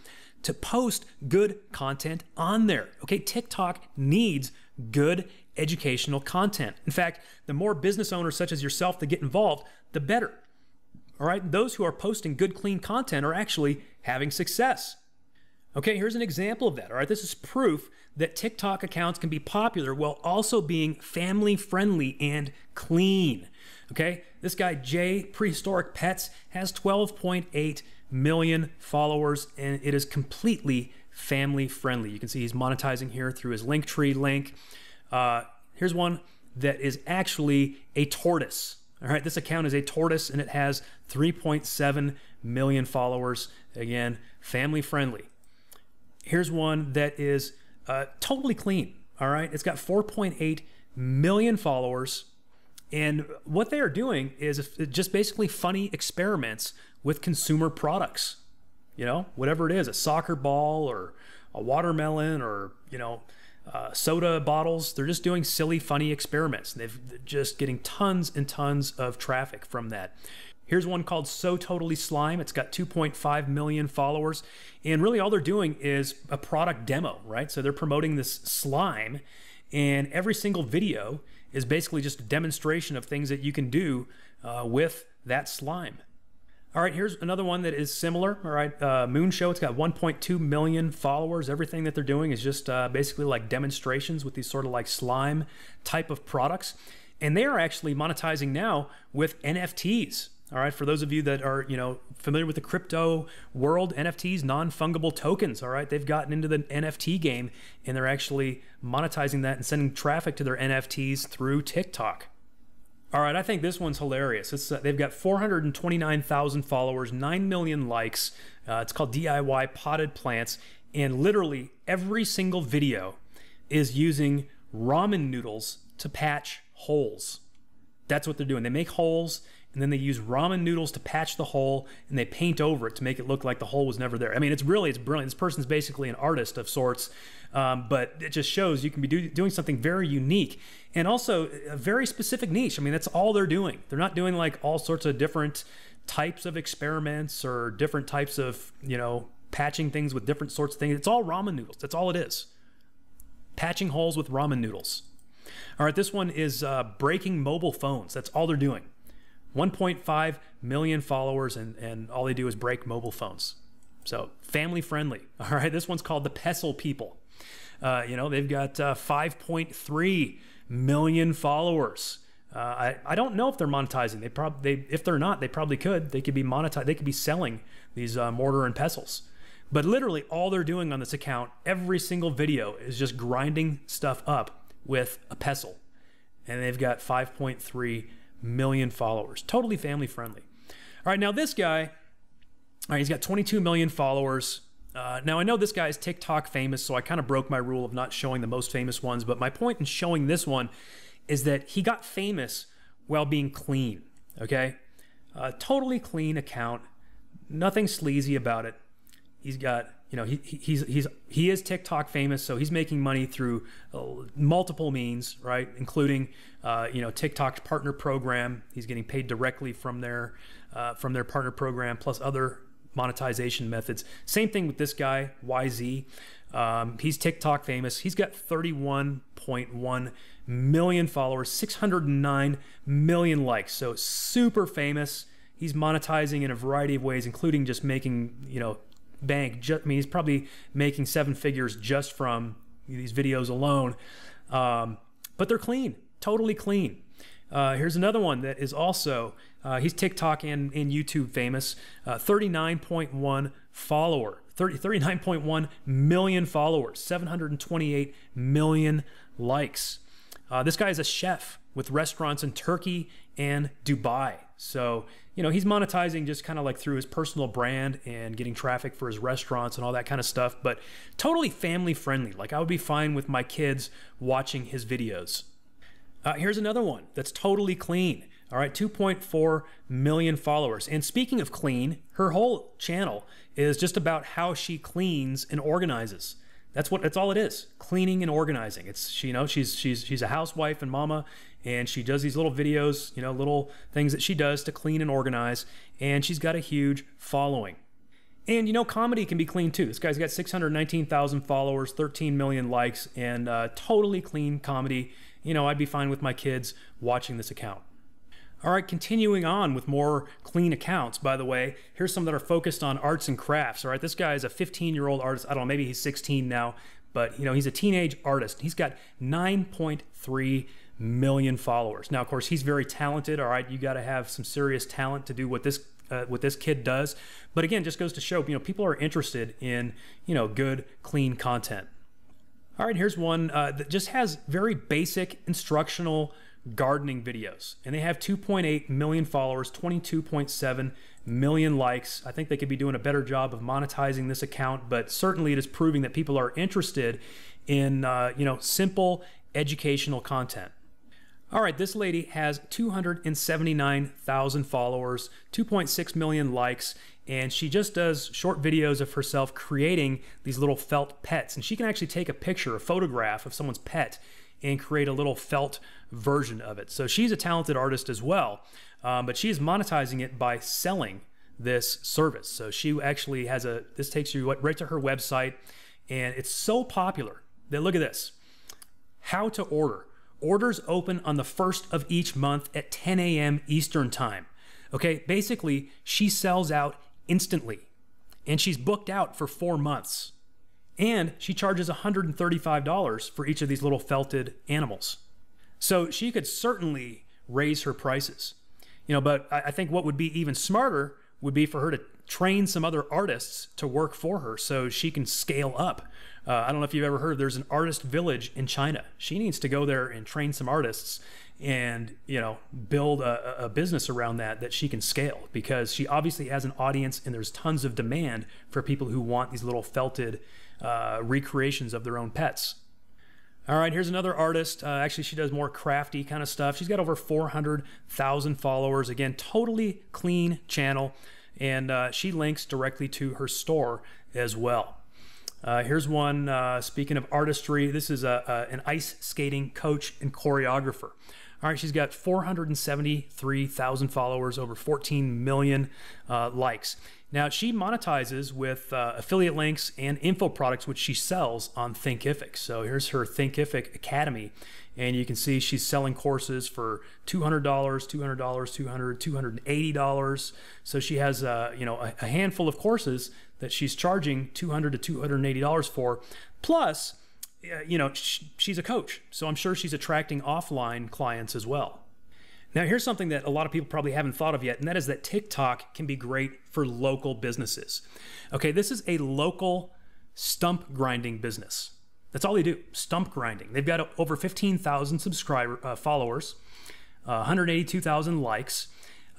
to post good content on there. Okay, TikTok needs good educational content. In fact, the more business owners such as yourself that get involved, the better. All right, those who are posting good, clean content are actually having success. Okay, here's an example of that. All right, this is proof that TikTok accounts can be popular while also being family friendly and clean. Okay, this guy, Jay Prehistoric Pets, has 12.8 million followers and it is completely family friendly. You can see he's monetizing here through his Linktree link. Uh, here's one that is actually a tortoise. All right, this account is a tortoise and it has 3.7 million followers. Again, family friendly. Here's one that is uh, totally clean. All right, it's got 4.8 million followers. And what they are doing is just basically funny experiments with consumer products. You know, whatever it is, a soccer ball or a watermelon or, you know, uh, soda bottles. They're just doing silly, funny experiments. They've just getting tons and tons of traffic from that. Here's one called So Totally Slime. It's got 2.5 million followers. And really, all they're doing is a product demo, right? So they're promoting this slime, and every single video is basically just a demonstration of things that you can do uh, with that slime. All right, here's another one that is similar. All right, uh, Moon Show. It's got 1.2 million followers. Everything that they're doing is just uh, basically like demonstrations with these sort of like slime type of products, and they are actually monetizing now with NFTs. All right, for those of you that are you know familiar with the crypto world, NFTs, non-fungible tokens. All right, they've gotten into the NFT game, and they're actually monetizing that and sending traffic to their NFTs through TikTok. All right, I think this one's hilarious. It's, uh, they've got 429,000 followers, 9 million likes. Uh, it's called DIY Potted Plants. And literally every single video is using ramen noodles to patch holes. That's what they're doing. They make holes and then they use ramen noodles to patch the hole and they paint over it to make it look like the hole was never there. I mean, it's really, it's brilliant. This person's basically an artist of sorts, um, but it just shows you can be do, doing something very unique and also a very specific niche. I mean, that's all they're doing. They're not doing like all sorts of different types of experiments or different types of, you know, patching things with different sorts of things. It's all ramen noodles. That's all it is. Patching holes with ramen noodles. All right, this one is uh, breaking mobile phones. That's all they're doing. 1.5 million followers, and, and all they do is break mobile phones. So family friendly. All right, this one's called the Pestle People. Uh, you know, they've got uh, 5.3 million followers. Uh, I, I don't know if they're monetizing. They probably they, if they're not, they probably could. They could be monetized. They could be selling these uh, mortar and pestles. But literally, all they're doing on this account, every single video is just grinding stuff up with a pestle, and they've got 5.3 million followers. Totally family friendly. All right, now this guy, all right, he's got 22 million followers. Uh, now I know this guy is TikTok famous, so I kind of broke my rule of not showing the most famous ones. But my point in showing this one is that he got famous while being clean. Okay, a totally clean account, nothing sleazy about it. He's got you know, he, he's, he's, he is TikTok famous, so he's making money through uh, multiple means, right? Including, uh, you know, TikTok's partner program. He's getting paid directly from their, uh, from their partner program, plus other monetization methods. Same thing with this guy, YZ. Um, he's TikTok famous. He's got 31.1 million followers, 609 million likes. So super famous. He's monetizing in a variety of ways, including just making, you know, bank. Just, I mean, he's probably making seven figures just from these videos alone. Um, but they're clean, totally clean. Uh, here's another one that is also uh, he's TikTok and, and YouTube famous. Uh, 39.1 follower, 30, 39.1 million followers, 728 million likes. Uh, this guy is a chef with restaurants in Turkey and Dubai. So, you know, he's monetizing just kind of like through his personal brand and getting traffic for his restaurants and all that kind of stuff, but totally family friendly. Like, I would be fine with my kids watching his videos. Uh, here's another one that's totally clean. All right, 2.4 million followers. And speaking of clean, her whole channel is just about how she cleans and organizes. That's what that's all it is. Cleaning and organizing. It's she, you know, she's she's she's a housewife and mama and she does these little videos, you know, little things that she does to clean and organize and she's got a huge following. And you know, comedy can be clean too. This guy's got 619,000 followers, 13 million likes, and uh, totally clean comedy. You know, I'd be fine with my kids watching this account. All right, continuing on with more clean accounts, by the way, here's some that are focused on arts and crafts. All right, this guy is a 15 year old artist. I don't know, maybe he's 16 now, but you know, he's a teenage artist. He's got 9.3 million followers. Now, of course, he's very talented. All right, you got to have some serious talent to do what this uh, what this kid does. But again, just goes to show, you know, people are interested in, you know, good, clean content. All right, here's one uh, that just has very basic instructional gardening videos. And they have 2.8 million followers, 22.7 million likes. I think they could be doing a better job of monetizing this account, but certainly it is proving that people are interested in uh, you know simple educational content. All right, this lady has 279,000 followers, 2.6 million likes, and she just does short videos of herself creating these little felt pets. And she can actually take a picture, a photograph of someone's pet, and create a little felt version of it. So she's a talented artist as well, um, but is monetizing it by selling this service. So she actually has a, this takes you right to her website, and it's so popular that look at this how to order. Orders open on the first of each month at 10 a.m. Eastern Time. Okay, basically, she sells out instantly and she's booked out for four months. And she charges $135 for each of these little felted animals. So she could certainly raise her prices. You know, but I think what would be even smarter would be for her to train some other artists to work for her so she can scale up. Uh, I don't know if you've ever heard, there's an artist village in China. She needs to go there and train some artists and, you know, build a, a business around that that she can scale because she obviously has an audience and there's tons of demand for people who want these little felted uh, recreations of their own pets. All right, here's another artist. Uh, actually, she does more crafty kind of stuff. She's got over 400,000 followers. Again, totally clean channel. And uh, she links directly to her store as well. Uh, here's one, uh, speaking of artistry, this is a, a, an ice skating coach and choreographer. All right, she's got 473,000 followers, over 14 million uh, likes. Now, she monetizes with uh, affiliate links and info products, which she sells on Thinkific. So here's her Thinkific Academy. And you can see she's selling courses for $200, $200, $200, $280. So she has uh, you know, a, a handful of courses that she's charging $200 to $280 for. Plus, uh, you know, she's a coach, so I'm sure she's attracting offline clients as well. Now, here's something that a lot of people probably haven't thought of yet, and that is that TikTok can be great for local businesses. Okay, this is a local stump grinding business. That's all they do, stump grinding. They've got over 15,000 subscriber uh, followers, uh, 182,000 likes,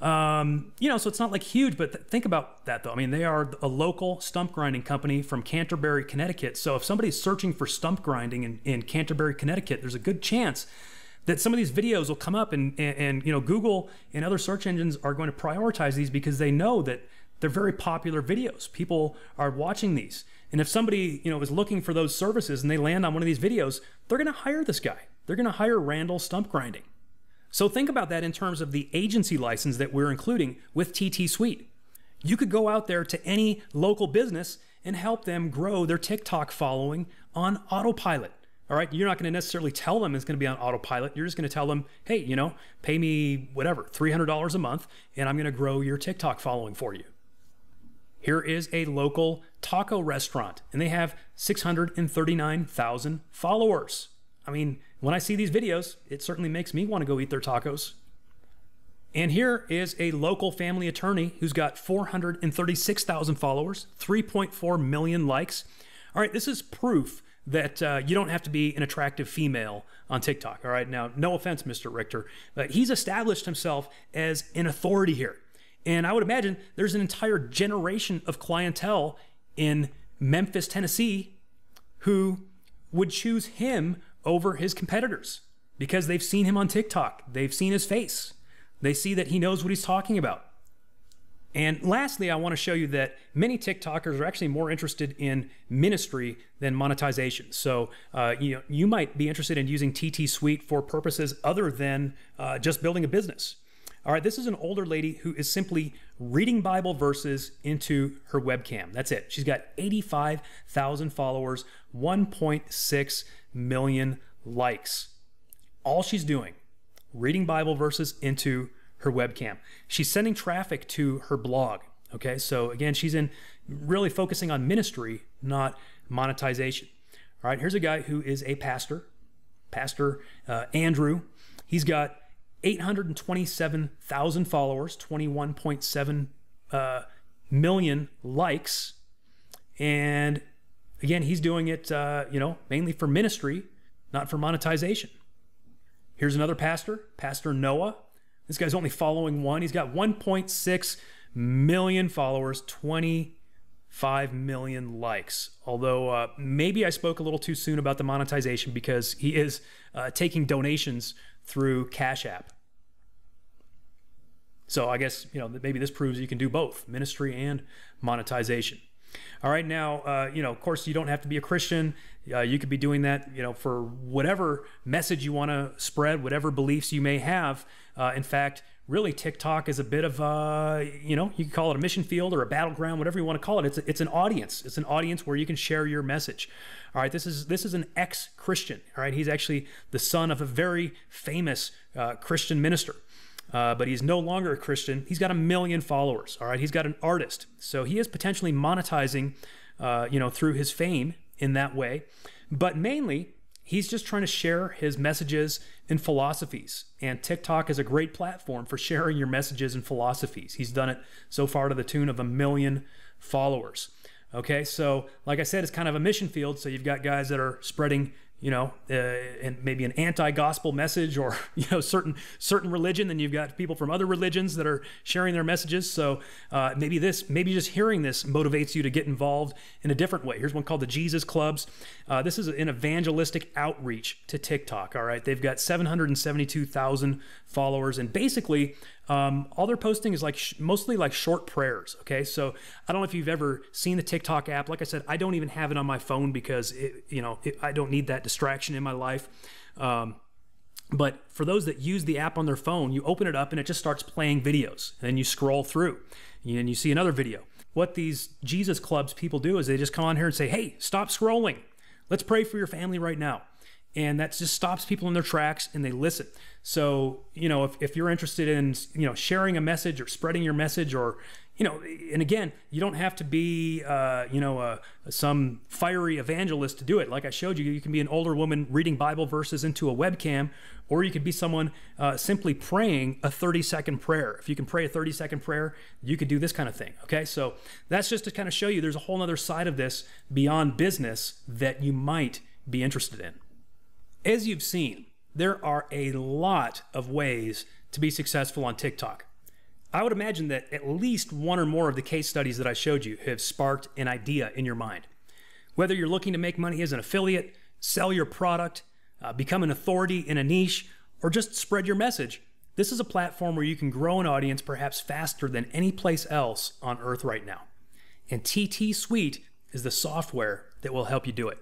um, you know, so it's not like huge, but th- think about that though. I mean, they are a local stump grinding company from Canterbury, Connecticut. So if somebody's searching for stump grinding in, in Canterbury, Connecticut, there's a good chance that some of these videos will come up and, and, and you know, Google and other search engines are going to prioritize these because they know that they're very popular videos. People are watching these. And if somebody, you know, is looking for those services and they land on one of these videos, they're going to hire this guy. They're going to hire Randall Stump Grinding. So think about that in terms of the agency license that we're including with TT Suite. You could go out there to any local business and help them grow their TikTok following on autopilot. All right, you're not going to necessarily tell them it's going to be on autopilot. You're just going to tell them, hey, you know, pay me whatever, $300 a month, and I'm going to grow your TikTok following for you. Here is a local taco restaurant, and they have 639,000 followers. I mean, when I see these videos, it certainly makes me want to go eat their tacos. And here is a local family attorney who's got 436,000 followers, 3.4 million likes. All right, this is proof that uh, you don't have to be an attractive female on TikTok. All right, now, no offense, Mr. Richter, but he's established himself as an authority here. And I would imagine there's an entire generation of clientele in Memphis, Tennessee, who would choose him over his competitors because they've seen him on TikTok, they've seen his face, they see that he knows what he's talking about. And lastly, I want to show you that many TikTokers are actually more interested in ministry than monetization. So uh, you know, you might be interested in using TT Suite for purposes other than uh, just building a business. All right, this is an older lady who is simply reading Bible verses into her webcam. That's it. She's got 85,000 followers, 1.6 million likes. All she's doing, reading Bible verses into her webcam. She's sending traffic to her blog. Okay, so again, she's in really focusing on ministry, not monetization. All right, here's a guy who is a pastor, Pastor uh, Andrew. He's got 827,000 followers, 21.7 uh, million likes, and Again, he's doing it, uh, you know, mainly for ministry, not for monetization. Here's another pastor, Pastor Noah. This guy's only following one. He's got 1.6 million followers, 25 million likes. Although uh, maybe I spoke a little too soon about the monetization because he is uh, taking donations through Cash App. So I guess you know maybe this proves you can do both ministry and monetization. All right, now, uh, you know, of course, you don't have to be a Christian. Uh, you could be doing that, you know, for whatever message you want to spread, whatever beliefs you may have. Uh, in fact, really, TikTok is a bit of, uh, you know, you can call it a mission field or a battleground, whatever you want to call it. It's, a, it's an audience. It's an audience where you can share your message. All right, this is this is an ex-Christian. All right, he's actually the son of a very famous uh, Christian minister uh, but he's no longer a Christian. He's got a million followers. All right, he's got an artist, so he is potentially monetizing, uh, you know, through his fame in that way. But mainly, he's just trying to share his messages and philosophies. And TikTok is a great platform for sharing your messages and philosophies. He's done it so far to the tune of a million followers. Okay, so like I said, it's kind of a mission field. So you've got guys that are spreading you know, uh, and maybe an anti-gospel message or you know certain certain religion. Then you've got people from other religions that are sharing their messages. So uh, maybe this, maybe just hearing this motivates you to get involved in a different way. Here's one called the Jesus Clubs. Uh, this is an evangelistic outreach to TikTok. All right, they've got 772,000 followers, and basically um, all they're posting is like sh- mostly like short prayers. Okay, so I don't know if you've ever seen the TikTok app. Like I said, I don't even have it on my phone because it, you know it, I don't need that distraction in my life. Um, but for those that use the app on their phone, you open it up and it just starts playing videos. And then you scroll through and you see another video. What these Jesus clubs people do is they just come on here and say, hey, stop scrolling. Let's pray for your family right now and that just stops people in their tracks and they listen so you know if, if you're interested in you know sharing a message or spreading your message or you know and again you don't have to be uh, you know uh, some fiery evangelist to do it like i showed you you can be an older woman reading bible verses into a webcam or you could be someone uh, simply praying a 30 second prayer if you can pray a 30 second prayer you could do this kind of thing okay so that's just to kind of show you there's a whole other side of this beyond business that you might be interested in as you've seen, there are a lot of ways to be successful on TikTok. I would imagine that at least one or more of the case studies that I showed you have sparked an idea in your mind. Whether you're looking to make money as an affiliate, sell your product, uh, become an authority in a niche, or just spread your message, this is a platform where you can grow an audience perhaps faster than any place else on earth right now. And TT Suite is the software that will help you do it.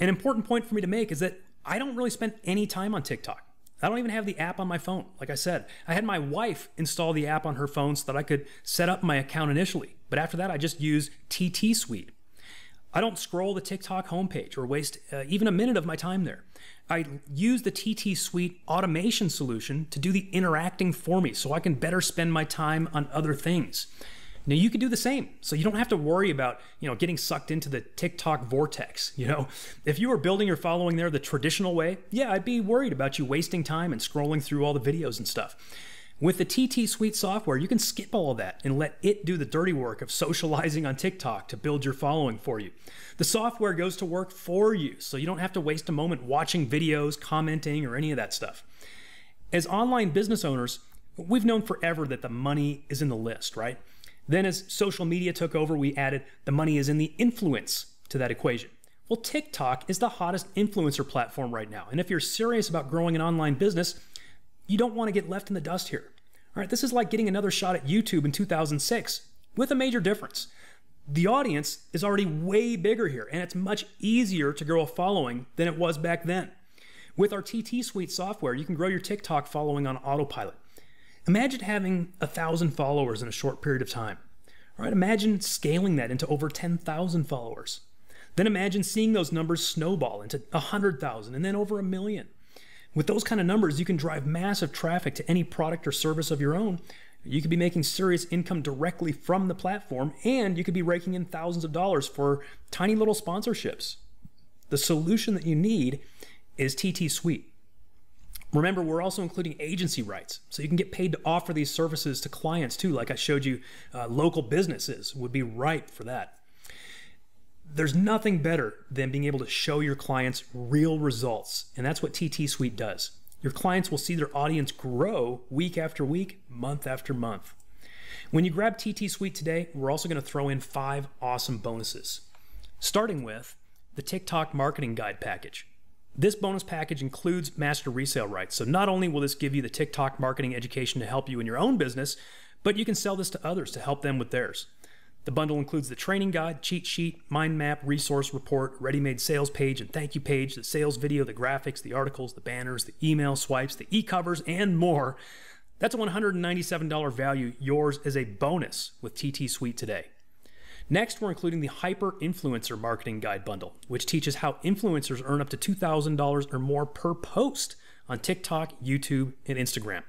An important point for me to make is that I don't really spend any time on TikTok. I don't even have the app on my phone. Like I said, I had my wife install the app on her phone so that I could set up my account initially. But after that, I just use TT Suite. I don't scroll the TikTok homepage or waste uh, even a minute of my time there. I use the TT Suite automation solution to do the interacting for me so I can better spend my time on other things. Now you can do the same. So you don't have to worry about, you know, getting sucked into the TikTok vortex, you know. If you were building your following there the traditional way, yeah, I'd be worried about you wasting time and scrolling through all the videos and stuff. With the TT Suite software, you can skip all of that and let it do the dirty work of socializing on TikTok to build your following for you. The software goes to work for you, so you don't have to waste a moment watching videos, commenting, or any of that stuff. As online business owners, we've known forever that the money is in the list, right? Then, as social media took over, we added the money is in the influence to that equation. Well, TikTok is the hottest influencer platform right now. And if you're serious about growing an online business, you don't want to get left in the dust here. All right, this is like getting another shot at YouTube in 2006 with a major difference. The audience is already way bigger here, and it's much easier to grow a following than it was back then. With our TT Suite software, you can grow your TikTok following on autopilot. Imagine having a thousand followers in a short period of time. All right, imagine scaling that into over 10,000 followers. Then imagine seeing those numbers snowball into 100,000 and then over a million. With those kind of numbers, you can drive massive traffic to any product or service of your own. You could be making serious income directly from the platform, and you could be raking in thousands of dollars for tiny little sponsorships. The solution that you need is TT Suite. Remember, we're also including agency rights. So you can get paid to offer these services to clients too. Like I showed you, uh, local businesses would be ripe for that. There's nothing better than being able to show your clients real results. And that's what TT Suite does. Your clients will see their audience grow week after week, month after month. When you grab TT Suite today, we're also going to throw in five awesome bonuses, starting with the TikTok Marketing Guide package. This bonus package includes master resale rights. So not only will this give you the TikTok marketing education to help you in your own business, but you can sell this to others to help them with theirs. The bundle includes the training guide, cheat sheet, mind map, resource report, ready made sales page and thank you page, the sales video, the graphics, the articles, the banners, the email swipes, the e covers, and more. That's a $197 value, yours is a bonus with TT Suite today. Next, we're including the Hyper Influencer Marketing Guide Bundle, which teaches how influencers earn up to $2,000 or more per post on TikTok, YouTube, and Instagram.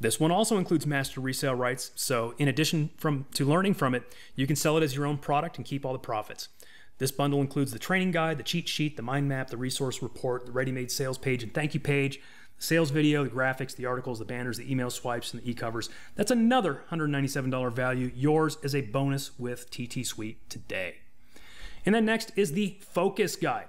This one also includes master resale rights, so in addition from, to learning from it, you can sell it as your own product and keep all the profits. This bundle includes the training guide, the cheat sheet, the mind map, the resource report, the ready-made sales page and thank you page, sales video, the graphics, the articles, the banners, the email swipes, and the e-covers. That's another $197 value. Yours is a bonus with TT Suite today. And then next is the focus guide,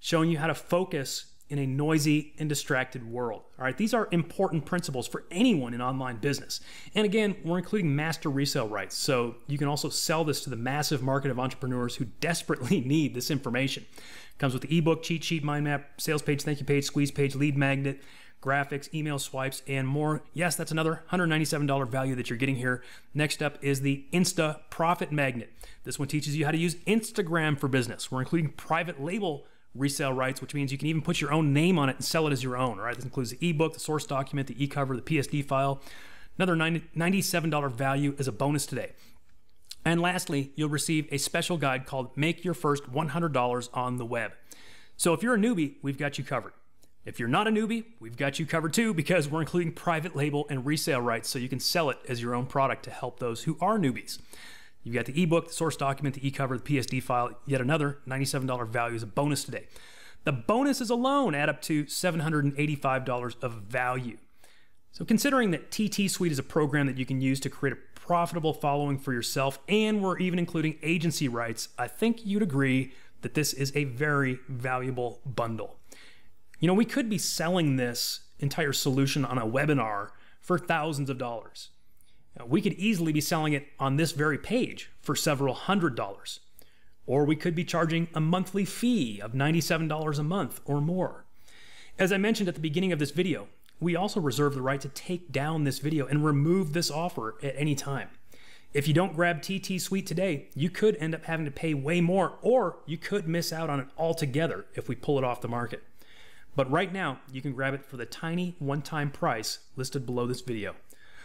showing you how to focus in a noisy and distracted world. All right, these are important principles for anyone in online business. And again, we're including master resale rights, so you can also sell this to the massive market of entrepreneurs who desperately need this information. It comes with the ebook, cheat sheet, mind map, sales page, thank you page, squeeze page, lead magnet, graphics, email swipes, and more. Yes, that's another $197 value that you're getting here. Next up is the Insta Profit Magnet. This one teaches you how to use Instagram for business. We're including private label resale rights, which means you can even put your own name on it and sell it as your own, right? This includes the ebook, the source document, the e-cover, the PSD file. Another $97 value is a bonus today. And lastly, you'll receive a special guide called Make Your First $100 on the Web. So if you're a newbie, we've got you covered. If you're not a newbie, we've got you covered too because we're including private label and resale rights so you can sell it as your own product to help those who are newbies. You've got the ebook, the source document, the e-cover, the PSD file, yet another $97 value as a bonus today. The bonuses alone add up to $785 of value. So considering that TT Suite is a program that you can use to create a profitable following for yourself, and we're even including agency rights, I think you'd agree that this is a very valuable bundle. You know, we could be selling this entire solution on a webinar for thousands of dollars. Uh, we could easily be selling it on this very page for several hundred dollars. Or we could be charging a monthly fee of $97 a month or more. As I mentioned at the beginning of this video, we also reserve the right to take down this video and remove this offer at any time. If you don't grab TT Suite today, you could end up having to pay way more, or you could miss out on it altogether if we pull it off the market. But right now, you can grab it for the tiny one-time price listed below this video.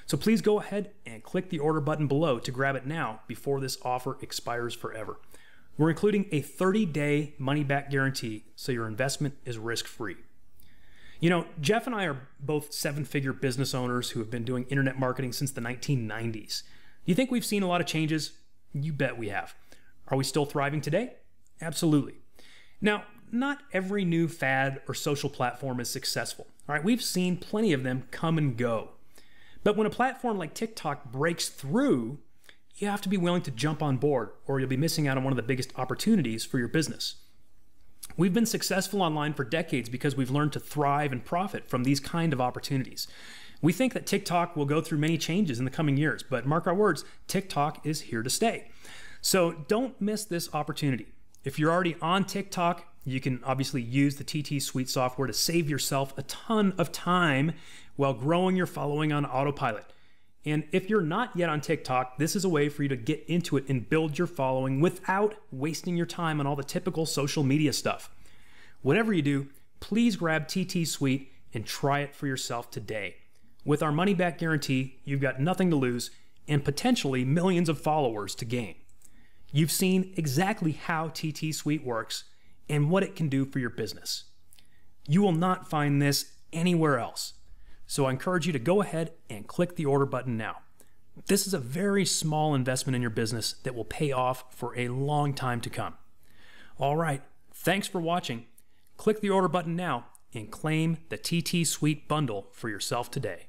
So please go ahead and click the order button below to grab it now before this offer expires forever. We're including a 30-day money-back guarantee so your investment is risk-free. You know, Jeff and I are both seven-figure business owners who have been doing internet marketing since the 1990s. You think we've seen a lot of changes? You bet we have. Are we still thriving today? Absolutely. Now, not every new fad or social platform is successful. All right, we've seen plenty of them come and go. But when a platform like TikTok breaks through, you have to be willing to jump on board or you'll be missing out on one of the biggest opportunities for your business. We've been successful online for decades because we've learned to thrive and profit from these kind of opportunities. We think that TikTok will go through many changes in the coming years, but mark our words, TikTok is here to stay. So don't miss this opportunity. If you're already on TikTok, you can obviously use the TT Suite software to save yourself a ton of time while growing your following on autopilot. And if you're not yet on TikTok, this is a way for you to get into it and build your following without wasting your time on all the typical social media stuff. Whatever you do, please grab TT Suite and try it for yourself today. With our money back guarantee, you've got nothing to lose and potentially millions of followers to gain. You've seen exactly how TT Suite works and what it can do for your business. You will not find this anywhere else. So I encourage you to go ahead and click the order button now. This is a very small investment in your business that will pay off for a long time to come. All right, thanks for watching. Click the order button now and claim the TT Suite bundle for yourself today.